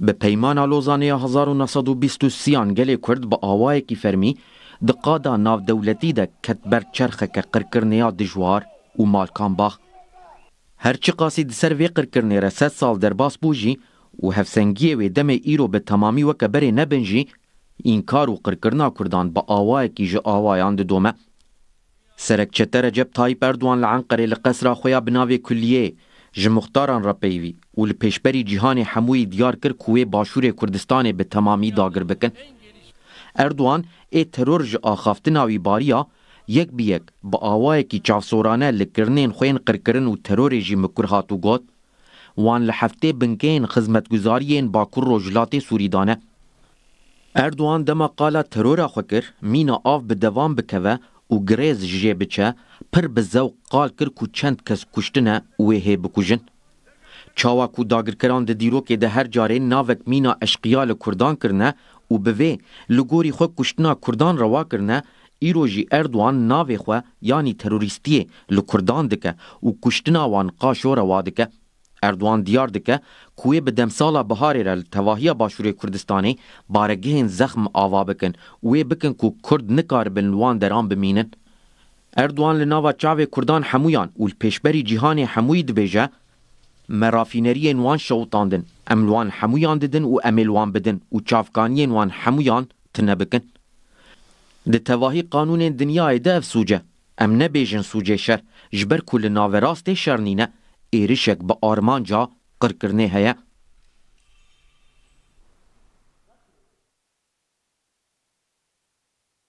به پیمانا لوزانه 1923 گلی کرد با آوای کی فرمی دقادا ناو دولتی ده کت بر چرخه که قرکرنیا دجوار و مالکان باخ هرچی قاسی دسر وی قرکرنی را ست سال درباس بوجی و هفسنگی وی دم ایرو به تمامی و کبری نبنجی اینکار و قرکرنا کردان با آوای کی جه آوایان ده دومه سرک چتر جب تایپ اردوان لعنقره لقصر خویا بناوی کلیه ji muxtaran re peyvî û li pêşberî cîhanê hemûyî diyar kir ku wê başûrê Kurdistanê bi temamî dagir bikin. Erdogan ê teror ji axaftina wî bariya yek bi yek bi awayekî çavsorane li kirinên xwên qirkirin û terorê jî mikur hat û got, wan li heftê binkeyên xizmetguzariyên Bakur Rojhilatê Sûrî dane. Erdogan dema qala terora xwe kir, mîna av bi devam bikeve û girêz jê biçe pir bi zew qal kir ku çend kes kuştine wê hê bikujin. Çawa ku dagirkiran di dîrokê de her carê navek mîna eşqiya li Kurdan kirine û bi vê li gorî xwe kuştina Kurdan rewa kirine, îro jî Erdogan navê xwe yanî terorîstiyê li Kurdan dike û kuştina wan qaşo rewa dike. Erdoğan diyar dike kuê bi demsala biharê re tevahiya başûrê Kurdistanê baregehên zexm ava bikin û wê bikin ku Kurd nikaribin li wan deran bimînin. Erdoğan li nava çavê Kurdan hemûyan û pêşberî cîhanê hemûyî dibêje me rafîneriyên wan şewtandin, em li wan hemûyan didin û em ê li wan bidin û çavkaniyên wan hemûyan tune bikin. Di tevahî qanûnên dinyayê de ev sûce, em nebêjin sûcê şer, ji ber ku li navê rastê şernîne, ایرشک با آرمان جا کرکر ہیں